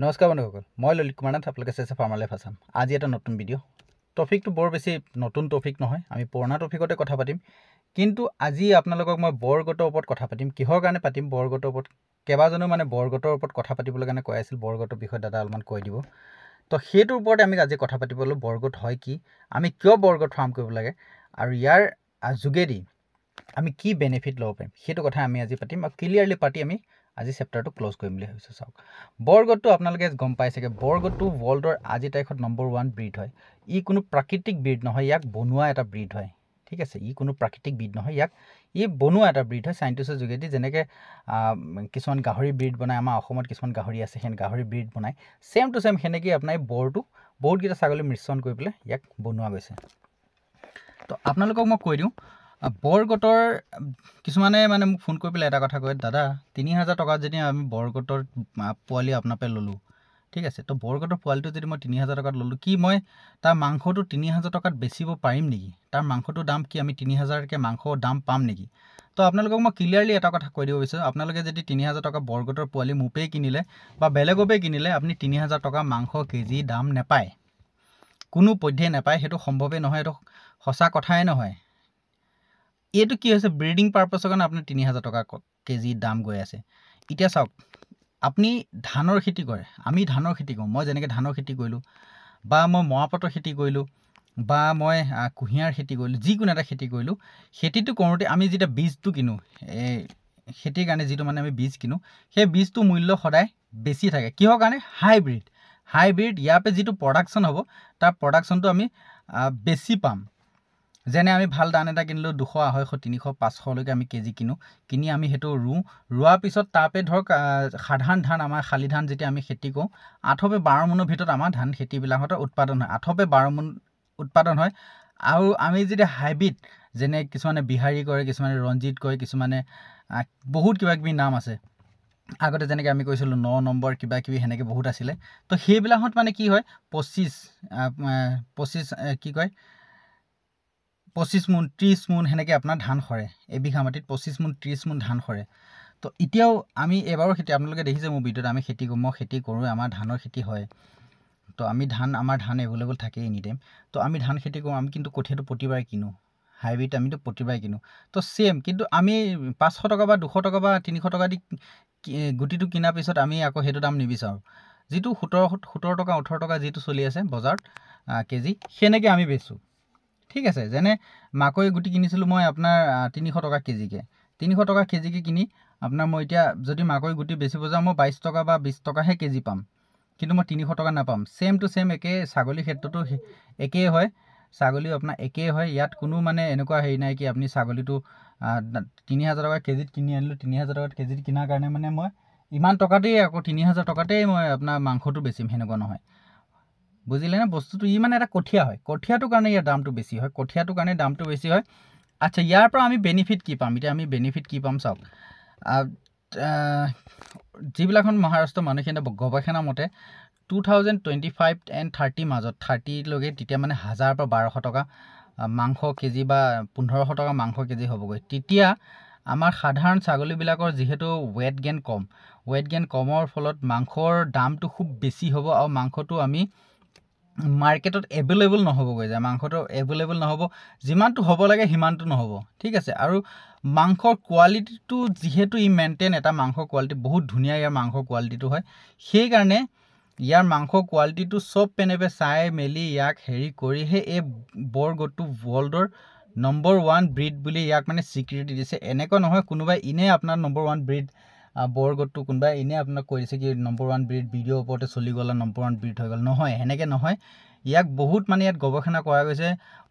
নমস্কাৰ বন্ধুসকল মই ললিত কুমাৰ নাথ আপোনালোকে চেছে ফাৰ্মালাইফ আছাম আজি এটা নতুন ভিডিঅ' টপিকটো বৰ বেছি নতুন টপিক নহয় আমি পুৰণা টপিকতে কথা পাতিম কিন্তু আজি আপোনালোকক মই বৰগতৰ ওপৰত কথা পাতিম কিহৰ কাৰণে পাতিম বৰগতৰ ওপৰত কেইবাজনেও মানে বৰগতৰ ওপৰত কথা পাতিবলৈ কাৰণে কৈ আছিল বৰগতৰ বিষয়ে দাদা অলপমান কৈ দিব তো সেইটোৰ ওপৰতে আমি আজি কথা পাতিবলৈ বৰগত হয় কি আমি কিয় বৰগত ফাৰ্ম কৰিব লাগে আৰু ইয়াৰ যোগেদি আমি কি বেনিফিট ল'ব পাৰিম সেইটো কথা আমি আজি পাতিম আৰু ক্লিয়াৰলি পাতি আমি আজি চেপ্টাৰটো ক্ল'জ কৰিম বুলি ভাবিছোঁ চাওক বৰ্গটো আপোনালোকে গম পাইছেগৈ বৰ্গটো ৱৰ্ল্ডৰ আজি তাৰিখত নম্বৰ ওৱান ব্ৰিড হয় ই কোনো প্ৰাকৃতিক ব্ৰিড নহয় ইয়াক বনোৱা এটা ব্ৰিড হয় ঠিক আছে ই কোনো প্ৰাকৃতিক ব্ৰিড নহয় ইয়াক ই বনোৱা এটা ব্ৰিড হয় চাইণ্টিষ্টৰ যোগেদি যেনেকৈ কিছুমান গাহৰি ব্ৰিড বনায় আমাৰ অসমত কিছুমান গাহৰি আছে সেই গাহৰি ব্ৰিড বনায় ছেম টু ছেম সেনেকৈয়ে আপোনাৰ এই বৰটো বহুতকেইটা ছাগলী মিশ্ৰণ কৰি পেলাই ইয়াক বনোৱা গৈছে তো আপোনালোকক মই কৈ দিওঁ বৰগোটৰ কিছুমানে মানে মোক ফোন কৰি পেলাই এটা কথা কয় দাদা তিনি হাজাৰ টকাত যদি আমি বৰগোটৰ পোৱালি আপোনাৰ পৰা ল'লোঁ ঠিক আছে তো বৰগোটৰ পোৱালিটো যদি মই তিনি হাজাৰ টকাত ল'লোঁ কি মই তাৰ মাংসটো তিনি হাজাৰ টকাত বেচিব পাৰিম নেকি তাৰ মাংসটোৰ দাম কি আমি তিনি হাজাৰকৈ মাংস দাম পাম নেকি তো আপোনালোকক মই ক্লিয়াৰলি এটা কথা কৈ দিব বিচাৰোঁ আপোনালোকে যদি তিনি হাজাৰ টকা বৰগোটৰ পোৱালি মোপেই কিনিলে বা বেলেগৰপৰাই কিনিলে আপুনি তিনি হাজাৰ টকা মাংস কেজি দাম নাপায় কোনো পধ্যেই নাপায় সেইটো সম্ভৱেই নহয় সেইটো সঁচা কথাই নহয় এইটো কি হৈছে ব্ৰিডিং পাৰ্পাছৰ কাৰণে আপোনাৰ তিনি হাজাৰ টকা কেজি দাম গৈ আছে এতিয়া চাওক আপুনি ধানৰ খেতি কৰে আমি ধানৰ খেতি কৰোঁ মই যেনেকৈ ধানৰ খেতি কৰিলোঁ বা মই মৰাপাটৰ খেতি কৰিলোঁ বা মই কুঁহিয়াৰ খেতি কৰিলোঁ যিকোনো এটা খেতি কৰিলোঁ খেতিটো কৰোঁতে আমি যেতিয়া বীজটো কিনো এই খেতিৰ কাৰণে যিটো মানে আমি বীজ কিনো সেই বীজটো মূল্য সদায় বেছি থাকে কিহৰ কাৰণে হাইব্ৰীড হাইব্ৰীড ইয়াৰ পৰা যিটো প্ৰডাকশ্যন হ'ব তাৰ প্ৰডাকশ্যনটো আমি বেছি পাম যেনে আমি ভাল দান এটা কিনিলোঁ দুশ আঢ়ৈশ তিনিশ পাঁচশলৈকে আমি কেজি কিনো কিনি আমি সেইটো ৰুওঁ ৰোৱাৰ পিছত তাৰপে ধৰক সাধাৰণ ধান আমাৰ শালি ধান যেতিয়া আমি খেতি কৰোঁ আঠৰপে বাৰ মোনৰ ভিতৰত আমাৰ ধান খেতিবিলাকতে উৎপাদন হয় আঠৰপে বাৰ মোন উৎপাদন হয় আৰু আমি যেতিয়া হাইব্ৰিড যেনে কিছুমানে বিহাৰী কৰে কিছুমানে ৰঞ্জিত কৰে কিছুমানে বহুত কিবা কিবি নাম আছে আগতে যেনেকৈ আমি কৈছিলোঁ ন নম্বৰ কিবা কিবি সেনেকৈ বহুত আছিলে তো সেইবিলাকত মানে কি হয় পঁচিছ পঁচিছ কি কয় পঁচিছ মোন ত্ৰিছ মোন সেনেকৈ আপোনাৰ ধান সৰে এবিঘা মাটিত পঁচিছ মোন ত্ৰিছ মোন ধান সৰে তো এতিয়াও আমি এবাৰৰ খেতি আপোনালোকে দেখিছে মোৰ ভিডিঅ'ত আমি খেতি কৰোঁ মই খেতি কৰোঁ আমাৰ ধানৰ খেতি হয় তো আমি ধান আমাৰ ধান এভেইলেবল থাকে এনিটাইম তো আমি ধান খেতি কৰোঁ আমি কিন্তু কঠীয়াটো প্ৰতিবাৰে কিনো হাইব্ৰিড আমিতো প্ৰতিবাৰে কিনো তো ছেম কিন্তু আমি পাঁচশ টকা বা দুশ টকা বা তিনিশ টকা দি গুটিটো কিনাৰ পিছত আমি আকৌ সেইটো দাম নিবিচাৰোঁ যিটো সোতৰ সোতৰ টকা ওঠৰ টকা যিটো চলি আছে বজাৰত কেজি সেনেকৈ আমি বেচোঁ ঠিক আছে যেনে মাকৈ গুটি কিনিছিলোঁ মই আপোনাৰ তিনিশ টকা কেজিকৈ তিনিশ টকা কেজিকে কিনি আপোনাৰ মই এতিয়া যদি মাকৈ গুটি বেচিব যাওঁ মই বাইছ টকা বা বিছ টকাহে কেজি পাম কিন্তু মই তিনিশ টকা নাপাম ছেম টু ছেম একে ছাগলীৰ ক্ষেত্ৰতো একেই হয় ছাগলী আপোনাৰ একেই হয় ইয়াত কোনো মানে এনেকুৱা হেৰি নাই কি আপুনি ছাগলীটো তিনি হাজাৰ টকা কেজিত কিনি আনিলোঁ তিনি হাজাৰ টকাত কেজিত কিনাৰ কাৰণে মানে মই ইমান টকাতেই আকৌ তিনি হাজাৰ টকাতেই মই আপোনাৰ মাংসটো বেচিম সেনেকুৱা নহয় বুজিলেনে বস্তুটো ই মানে এটা কঠীয়া হয় কঠীয়াটোৰ কাৰণে ইয়াৰ দামটো বেছি হয় কঠীয়াটোৰ কাৰণে দামটো বেছি হয় আচ্ছা ইয়াৰ পৰা আমি বেনিফিট কি পাম এতিয়া আমি বেনিফিট কি পাম চাওক যিবিলাকখন মহাৰাষ্ট্ৰ মানুহখিনি গৱেষণা মতে two thousand twenty five and thirty মাজত থাৰ্টিলৈকে তেতিয়া মানে হাজাৰৰ পৰা বাৰশ টকা মাংস কেজি বা পোন্ধৰশ টকা মাংস কেজি হ'বগৈ তেতিয়া আমাৰ সাধাৰণ ছাগলীবিলাকৰ যিহেতু ৱেট গেইন কম ৱেট গেইন কমৰ ফলত মাংসৰ দামটো খুব বেছি হ'ব আৰু মাংসটো আমি মাৰ্কেটত এভেইলেবল নহ'বগৈ যে মাংসটো এভেইলেবল নহ'ব যিমানটো হ'ব লাগে সিমানটো নহ'ব ঠিক আছে আৰু মাংসৰ কোৱালিটিটো যিহেতু ই মেইনটেইন এটা মাংসৰ কোৱালিটি বহুত ধুনীয়া ইয়াৰ মাংসৰ কোৱালিটিটো হয় সেইকাৰণে ইয়াৰ মাংস কোৱালিটিটো চব পেনেপে চাই মেলি ইয়াক হেৰি কৰিহে এই বৰ্গটো ৱৰ্ল্ডৰ নম্বৰ ওৱান ব্ৰিড বুলি ইয়াক মানে স্বীকৃতি দিছে এনেকুৱা নহয় কোনোবাই ইনেই আপোনাৰ নম্বৰ ওৱান ব্ৰিড বৰগডটো কোনোবাই এনেই আপোনাক কৈ দিছে কি নম্বৰ ওৱান ব্ৰীড ভিডিঅ' ওপৰতে চলি গ'ল আৰু নম্বৰ ওৱান ব্ৰীড হৈ গ'ল নহয় সেনেকৈ নহয় ইয়াক বহুত মানে ইয়াত গৱেষণা কৰা গৈছে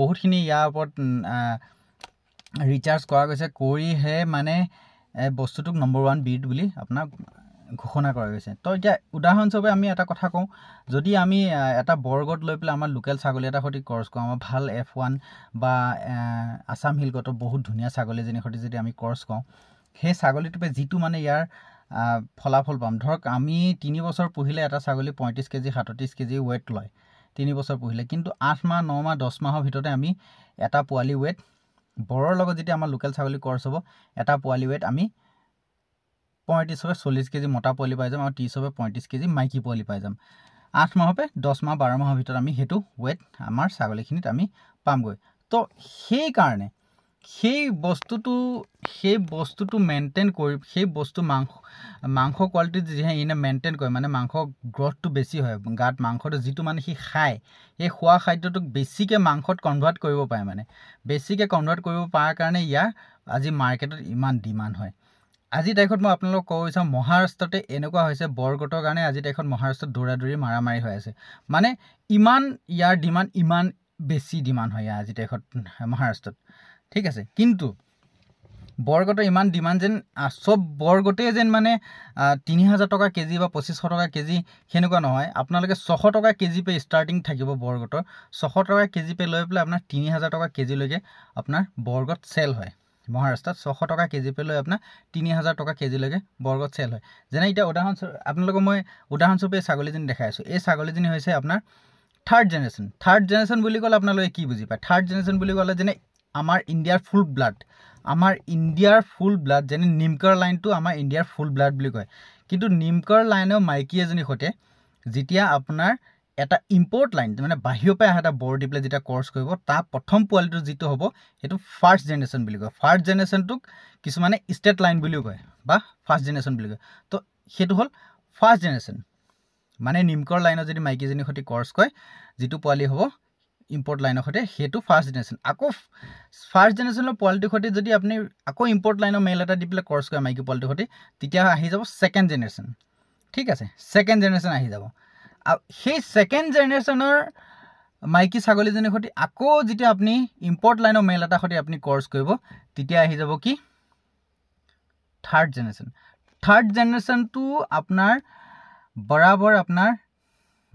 বহুতখিনি ইয়াৰ ওপৰত ৰিচাৰ্জ কৰা গৈছে কৰিহে মানে বস্তুটোক নম্বৰ ওৱান ব্ৰীড বুলি আপোনাক ঘোষণা কৰা গৈছে তো এতিয়া উদাহৰণস্বৰূপে আমি এটা কথা কওঁ যদি আমি এটা বৰগত লৈ পেলাই আমাৰ লোকেল ছাগলী এটা সৈতে কৰ্চ কৰোঁ আমাৰ ভাল এফ ওৱান বা আছাম হিলগত বহুত ধুনীয়া ছাগলীজনীৰ সৈতে যদি আমি কৰ্চ কৰোঁ সেই ছাগলীটোপে যিটো মানে ইয়াৰ ফলাফল পাম ধৰক আমি তিনি বছৰ পুহিলে এটা ছাগলী পঁয়ত্ৰিছ কেজি সাতত্ৰিছ কেজি ৱেট লয় তিনি বছৰ পুহিলে কিন্তু আঠ মাহ ন মাহ দহ মাহৰ ভিতৰতে আমি এটা পোৱালি ৱেট বৰৰ লগত যেতিয়া আমাৰ লোকেল ছাগলী কৰ্চ হ'ব এটা পোৱালি ৱেট আমি পঁয়ত্ৰিছৰে চল্লিছ কেজি মতা পোৱালি পাই যাম আৰু ত্ৰিছৰে পঁয়ত্ৰিছ কেজি মাইকী পোৱালি পাই যাম আঠ মাহৰপৰা দহ মাহ বাৰ মাহৰ ভিতৰত আমি সেইটো ৱেট আমাৰ ছাগলীখিনিত আমি পামগৈ তো সেইকাৰণে সেই বস্তুটো সেই বস্তুটো মেইনটেইন কৰি সেই বস্তু মাংস মাংস কোৱালিটি যিহে ইনে মেইনটেইন কৰে মানে মাংস গ্ৰথটো বেছি হয় গাত মাংসটো যিটো মানে সি খায় সেই খোৱা খাদ্যটোক বেছিকৈ মাংসত কনভাৰ্ট কৰিব পাৰে মানে বেছিকৈ কনভাৰ্ট কৰিব পৰাৰ কাৰণে ইয়াৰ আজি মাৰ্কেটত ইমান ডিমাণ্ড হয় আজি তাৰিখত মই আপোনালোকক ক'ব বিচাৰোঁ মহাৰাষ্ট্ৰতে এনেকুৱা হৈছে বৰগটৰ কাৰণে আজি তাৰিখত মহাৰাষ্ট্ৰত দৌৰা দৌৰাদৌৰি মাৰামাৰি হৈ আছে মানে ইমান ইয়াৰ ডিমাণ্ড ইমান বেছি ডিমাণ্ড হয় ইয়াৰ আজি তাৰিখত মহাৰাষ্ট্ৰত ঠিক আছে কিন্তু বৰগতৰ ইমান ডিমাণ্ড যেন চব বৰ্গতেই যেন মানে তিনি হাজাৰ টকা কেজি বা পঁচিছশ টকা কেজি সেনেকুৱা নহয় আপোনালোকে ছশ টকা কেজি পে ষ্টাৰ্টিং থাকিব বৰ্গতৰ ছশ টকা কেজি পে লৈ পেলাই আপোনাৰ তিনি হাজাৰ টকা কেজিলৈকে আপোনাৰ বৰগত চেল হয় মহাৰাষ্ট্ৰত ছশ টকা কেজি পে লৈ আপোনাৰ তিনি হাজাৰ টকা কেজিলৈকে বৰগত চেল হয় যেনে এতিয়া উদাহৰণস্বৰূপে আপোনালোকে মই উদাহৰণস্বৰূপে এই ছাগলীজনী দেখাই আছোঁ এই ছাগলীজনী হৈছে আপোনাৰ থাৰ্ড জেনেৰেশ্যন থাৰ্ড জেনেৰেশ্যন বুলি ক'লে আপোনালোকে কি বুজি পায় থাৰ্ড জেনেৰেশ্যন বুলি ক'লে যেনে আমাৰ ইণ্ডিয়াৰ ফুল ব্লাড আমাৰ ইণ্ডিয়াৰ ফুল ব্লাড যেনে নিমকাৰ লাইনটো আমাৰ ইণ্ডিয়াৰ ফুল ব্লাড বুলি কয় কিন্তু নিমকাৰ লাইনৰ মাইকী এজনীৰ সৈতে যেতিয়া আপোনাৰ এটা ইম্পৰ্ট লাইন মানে বাহিৰৰ পৰা অহা এটা বৰ দি পেলাই যেতিয়া কৰ্চ কৰিব তাৰ প্ৰথম পোৱালিটো যিটো হ'ব সেইটো ফাৰ্ষ্ট জেনেৰেশ্যন বুলি কয় ফাৰ্ষ্ট জেনেৰেশ্যনটোক কিছুমানে ষ্টেট লাইন বুলিও কয় বা ফাৰ্ষ্ট জেনেৰেশ্যন বুলি কয় তো সেইটো হ'ল ফাৰ্ষ্ট জেনেৰেশ্যন মানে নিমকৰ লাইনত যদি মাইকীজনীৰ সৈতে কৰ্চ কয় যিটো পোৱালি হ'ব ইম্পৰ্ট লাইনৰ সৈতে সেইটো ফাৰ্ষ্ট জেনেৰেশ্যন আকৌ ফাৰ্ষ্ট জেনেৰেশ্যনৰ পোৱালিটোৰ সৈতে যদি আপুনি আকৌ ইম্পৰ্ট লাইনৰ মেইল এটা দি পেলাই কৰ্চ কৰে মাইকী পোৱালিটোৰ সৈতে তেতিয়া আহি যাব ছেকেণ্ড জেনেৰেশ্যন ঠিক আছে ছেকেণ্ড জেনেৰেশ্যন আহি যাব আৰু সেই ছেকেণ্ড জেনেৰেশ্যনৰ মাইকী ছাগলীজনীৰ সৈতে আকৌ যেতিয়া আপুনি ইম্পৰ্ট লাইনৰ মেইল এটাৰ সৈতে আপুনি কৰ্চ কৰিব তেতিয়া আহি যাব কি থাৰ্ড জেনেৰেশ্যন থাৰ্ড জেনেৰেশ্যনটো আপোনাৰ বৰাবৰ আপোনাৰ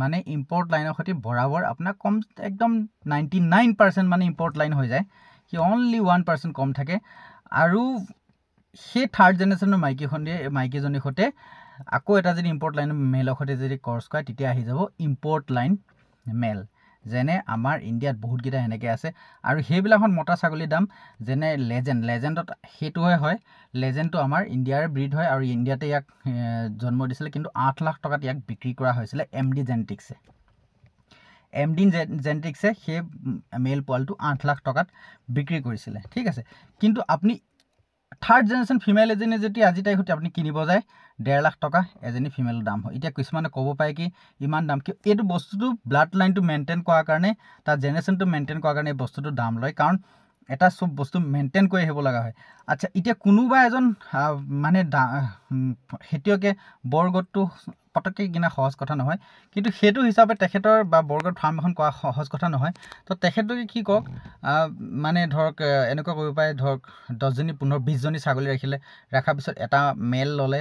মানে ইম্পৰ্ট লাইনৰ সৈতে বৰাবৰ আপোনাৰ কম একদম নাইণ্টি নাইন পাৰ্চেণ্ট মানে ইম্পৰ্ট লাইন হৈ যায় সি অনলি ওৱান পাৰ্চেণ্ট কম থাকে আৰু সেই থাৰ্ড জেনেৰেশ্যনৰ মাইকীখন মাইকীজনীৰ সৈতে আকৌ এটা যদি ইম্পৰ্ট লাইনৰ মেলৰ সৈতে যদি ক্ৰছ কৰে তেতিয়া আহি যাব ইম্পৰ্ট লাইন মেল যেনে আমাৰ ইণ্ডিয়াত বহুতকেইটা সেনেকৈ আছে আৰু সেইবিলাকত মতা ছাগলীৰ দাম যেনে লেজেণ্ড লেজেণ্ডত সেইটোহে হয় লেজেণ্ডটো আমাৰ ইণ্ডিয়াৰে ব্ৰিড হয় আৰু ইণ্ডিয়াতে ইয়াক জন্ম দিছিলে কিন্তু আঠ লাখ টকাত ইয়াক বিক্ৰী কৰা হৈছিলে এম ডি জেনেটিক্সে এম ডি জেনেটিক্সে সেই মেইল পোৱালিটো আঠ লাখ টকাত বিক্ৰী কৰিছিলে ঠিক আছে কিন্তু আপুনি থাৰ্ড জেনেৰেশ্যন ফিমেল এজনী যদি আজি তাৰিখত আপুনি কিনিব যায় ডেৰ লাখ টকা এজনী ফিমেলৰ দাম হয় এতিয়া কিছুমানে ক'ব পাৰে কি ইমান দাম কি এইটো বস্তুটো ব্লাড লাইনটো মেইনটেইন কৰাৰ কাৰণে তাৰ জেনেৰেশ্যনটো মেইনটেইন কৰাৰ কাৰণে এই বস্তুটো দাম লয় কাৰণ এটা চব বস্তু মেইনটেইন কৰি আহিব লগা হয় আচ্ছা এতিয়া কোনোবা এজন মানে খেতিয়কে বৰগতটো পটককৈ কিনা সহজ কথা নহয় কিন্তু সেইটো হিচাপে তেখেতৰ বা বৰ্গৰ ফাৰ্ম এখন কৰা সহজ কথা নহয় তো তেখেতলোকে কি কওক মানে ধৰক এনেকুৱা কৰিব পাৰে ধৰক দহজনী পোন্ধৰ বিছজনী ছাগলী ৰাখিলে ৰখাৰ পিছত এটা মেল ল'লে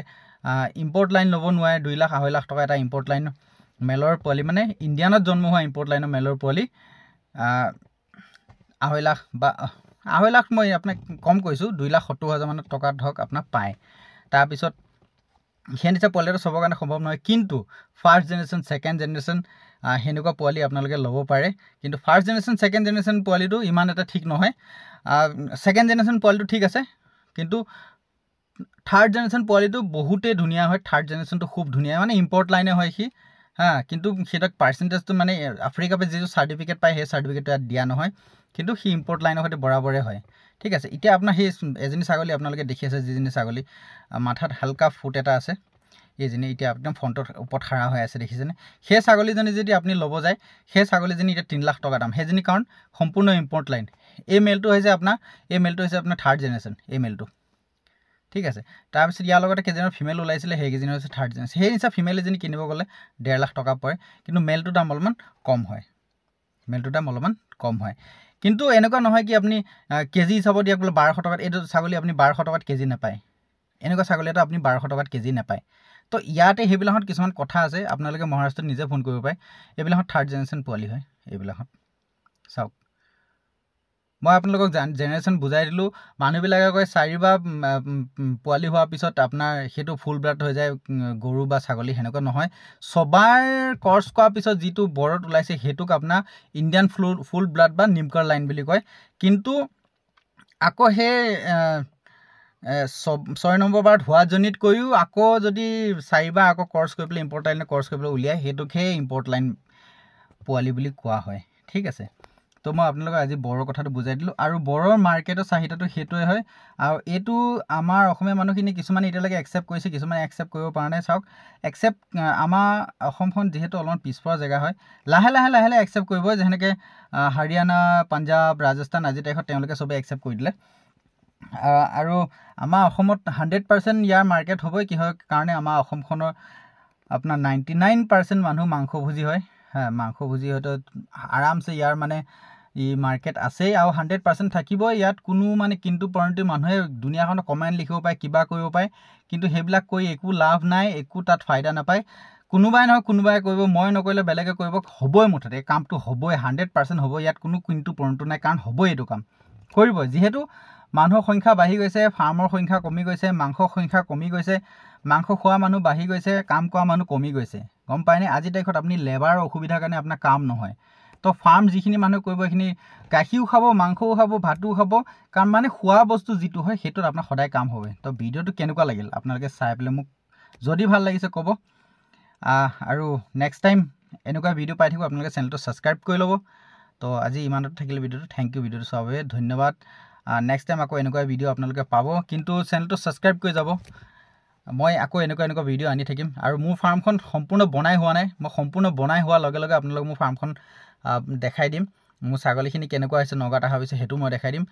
ইম্পৰ্ট লাইন ল'ব নোৱাৰে দুই লাখ আঢ়ৈ লাখ টকা এটা ইম্পৰ্ট লাইন মেলৰ পোৱালি মানে ইণ্ডিয়ানত জন্ম হোৱা ইম্পৰ্ট লাইনৰ মেলৰ পোৱালি আঢ়ৈ লাখ বা আঢ়ৈ লাখ মই আপোনাক কম কৈছোঁ দুই লাখ সত্তৰ হাজাৰমানৰ টকা ধৰক আপোনাৰ পায় তাৰপিছত সেই নিচিনা পোৱালিটো চবৰ কাৰণে সম্ভৱ নহয় কিন্তু ফাৰ্ষ্ট জেনেৰেশ্যন ছেকেণ্ড জেনেৰেশ্যন সেনেকুৱা পোৱালি আপোনালোকে ল'ব পাৰে কিন্তু ফাৰ্ষ্ট জেনেৰেশ্যন ছেকেণ্ড জেনেৰেশ্যন পোৱালিটো ইমান এটা ঠিক নহয় ছেকেণ্ড জেনেৰেশ্যন পোৱালিটো ঠিক আছে কিন্তু থাৰ্ড জেনেৰেশ্যন পোৱালিটো বহুতেই ধুনীয়া হয় থাৰ্ড জেনেৰেশ্যনটো খুব ধুনীয়া মানে ইম্পৰ্ট লাইনে হয় সি হা কিন্তু সিহঁতক পাৰ্চেণ্টেজটো মানে আফ্ৰিকাৰ পৰা যিটো চাৰ্টিফিকেট পায় সেই চাৰ্টিফিকেটটো ইয়াত দিয়া নহয় কিন্তু সি ইম্পৰ্ট লাইনৰ সৈতে বৰাবৰে হয় ঠিক আছে এতিয়া আপোনাৰ সেই এজনী ছাগলী আপোনালোকে দেখি আছে যিজনী ছাগলী মাথাত হালকা ফুট এটা আছে এইজনী এতিয়া একদম ফ্ৰণ্টত ওপৰত খাৰা হৈ আছে দেখিছেনে সেই ছাগলীজনী যদি আপুনি ল'ব যায় সেই ছাগলীজনী এতিয়া তিনি লাখ টকা দাম সেইজনী কাৰণ সম্পূৰ্ণ ইম্পৰ্ট লাইন এই মেলটো হৈছে আপোনাৰ এই মেলটো হৈছে আপোনাৰ থাৰ্ড জেনেৰেশ্যন এই মেলটো ঠিক আছে তাৰপিছত ইয়াৰ লগতে কেইজনৰ ফিমেল ওলাইছিলে সেইকেইজনী হৈছে থাৰ্ড জেনেৰেশ্যন সেই নিচিনা ফিমেল এজনী কিনিব গ'লে ডেৰ লাখ টকা পৰে কিন্তু মেলটোৰ দাম অলপমান কম হয় মেলটোৰ দাম অলপমান কম হয় কিন্তু এনেকুৱা নহয় কি আপুনি কেজি হিচাপত দিয়ক বোলে বাৰশ টকাত এইটো ছাগলী আপুনি বাৰশ টকাত কেজি নাপায় এনেকুৱা ছাগলী এটা আপুনি বাৰশ টকাত কেজি নাপায় তো ইয়াতে সেইবিলাকত কিছুমান কথা আছে আপোনালোকে মহাৰাষ্ট্ৰত নিজে ফোন কৰিব পাৰে এইবিলাকত থাৰ্ড জেনেৰেশ্যন পোৱালি হয় এইবিলাকত চাওক মই আপোনালোকক জেনেৰেশ্যন বুজাই দিলোঁ মানুহবিলাকে কয় চাৰিবাৰ পোৱালি হোৱাৰ পিছত আপোনাৰ সেইটো ফুল ব্লাড হৈ যায় গৰু বা ছাগলী সেনেকুৱা নহয় ছবাৰ কৰ্চ কৰাৰ পিছত যিটো বৰত ওলাইছে সেইটোক আপোনাৰ ইণ্ডিয়ান ফ্লু ফুল ব্লাড বা নিমকাৰ লাইন বুলি কয় কিন্তু আকৌ সেই ছয় নম্বৰ বাৰত হোৱাজনীতকৈও আকৌ যদি চাৰিবাৰ আকৌ কৰ্চ কৰি পেলাই ইম্পৰ্ট লাইনে কৰ্চ কৰিবলৈ উলিয়াই সেইটোকহে ইম্পৰ্ট লাইন পোৱালি বুলি কোৱা হয় ঠিক আছে তো মই আপোনালোকক আজি বড়ো কথাটো বুজাই দিলোঁ আৰু বড়োৰ মাৰ্কেটৰ চাহিদাটো সেইটোৱে হয় আৰু এইটো আমাৰ অসমীয়া মানুহখিনি কিছুমানে এতিয়ালৈকে একচেপ্ট কৰিছে কিছুমানে একচেপ্ট কৰিব পৰা নাই চাওক একচেপ্ট আমাৰ অসমখন যিহেতু অলপ পিছপৰা জেগা হয় লাহে লাহে লাহে লাহে একচেপ্ট কৰিব যেনেকৈ হাৰিয়ানা পাঞ্জাব ৰাজস্থান আজিৰ তাৰিখত তেওঁলোকে চবেই একচেপ্ট কৰি দিলে আৰু আমাৰ অসমত হাণ্ড্ৰেড পাৰ্চেণ্ট ইয়াৰ মাৰ্কেট হ'বই কিহৰ কাৰণে আমাৰ অসমখনৰ আপোনাৰ নাইণ্টি নাইন পাৰ্চেণ্ট মানুহ মাংসভোজী হয় মাংস ভুজি হয়তো আৰামছে ইয়াৰ মানে ই মাৰ্কেট আছেই আৰু হাণ্ড্ৰেড পাৰ্চেণ্ট থাকিব ইয়াত কোনো মানে কিন্তু পৰিণতি মানুহে দুনিয়াখনত কমেণ্ট লিখিব পাৰে কিবা কৰিব পাৰে কিন্তু সেইবিলাক কৰি একো লাভ নাই একো তাত ফাইদা নাপায় কোনোবাই নহয় কোনোবাই কৰিব মই নকৰিলে বেলেগে কৰিব হ'বই মুঠতে এই কামটো হ'বই হাণ্ড্ৰেড পাৰ্চেণ্ট হ'ব ইয়াত কোনো কিন্তু পৰিণতি নাই কাৰণ হ'বই এইটো কাম কৰিব যিহেতু মানুহৰ সংখ্যা বাঢ়ি গৈছে ফাৰ্মৰ সংখ্যা কমি গৈছে মাংসৰ সংখ্যা কমি গৈছে মাংস খোৱা মানুহ বাঢ়ি গৈছে কাম কৰা মানুহ কমি গৈছে গম পায়নে আজিৰ তাৰিখত আপুনি লেবাৰৰ অসুবিধাৰ কাৰণে আপোনাৰ কাম নহয় তো ফাৰ্ম যিখিনি মানুহে কৰিব সেইখিনি গাখীৰো খাব মাংসও খাব ভাতো খাব কাৰণ মানে খোৱা বস্তু যিটো হয় সেইটোত আপোনাৰ সদায় কাম হ'ব তো ভিডিঅ'টো কেনেকুৱা লাগিল আপোনালোকে চাই পেলাই মোক যদি ভাল লাগিছে ক'ব আৰু নেক্সট টাইম এনেকুৱা ভিডিঅ' পাই থাকিব আপোনালোকে চেনেলটো ছাবস্ক্ৰাইব কৰি ল'ব তো আজি ইমানতে থাকিলে ভিডিঅ'টো থেংক ইউ ভিডিঅ'টো চোৱাৰ বাবে ধন্যবাদ নেক্সট টাইম আকৌ এনেকুৱা ভিডিঅ' আপোনালোকে পাব কিন্তু চেনেলটো ছাবস্ক্ৰাইব কৰি যাব মই আকৌ এনেকুৱা এনেকুৱা ভিডিঅ' আনি থাকিম আৰু মোৰ ফাৰ্মখন সম্পূৰ্ণ বনাই হোৱা নাই মই সম্পূৰ্ণ বনাই হোৱাৰ লগে লগে আপোনালোকে মোৰ ফাৰ্মখন দেখাই দিম মোৰ ছাগলীখিনি কেনেকুৱা হৈছে নগাত অহা হৈছে সেইটো মই দেখাই দিম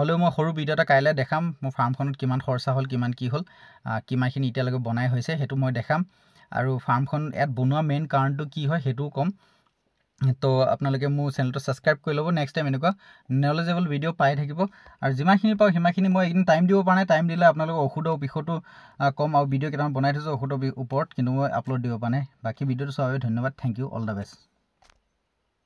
হ'লেও মই সৰু ভিডিঅ' এটা কাইলৈ দেখাম মোৰ ফাৰ্মখনত কিমান খৰচা হ'ল কিমান কি হ'ল কিমানখিনি এতিয়ালৈকে বনাই হৈছে সেইটো মই দেখাম আৰু ফাৰ্মখন ইয়াত বনোৱা মেইন কাৰণটো কি হয় সেইটোও ক'ম তো আপোনালোকে মোৰ চেনেলটো ছাবস্ক্ৰাইব কৰি ল'ব নেক্সট টাইম এনেকুৱা নলেজেবল ভিডিঅ' পাই থাকিব আৰু যিমানখিনি পাওঁ সিমানখিনি মই এইখিনি টাইম দিব পৰা নাই টাইম দিলে আপোনালোকৰ ঔষধৰ বিষয়টো কম আৰু ভিডিঅ' কেইটামান বনাই থৈছোঁ ঔষধৰ ওপৰত কিন্তু মই আপলোড দিব পৰা নাই বাকী ভিডিঅ'টো চোৱাৰ বাবে ধন্যবাদ thank you all the best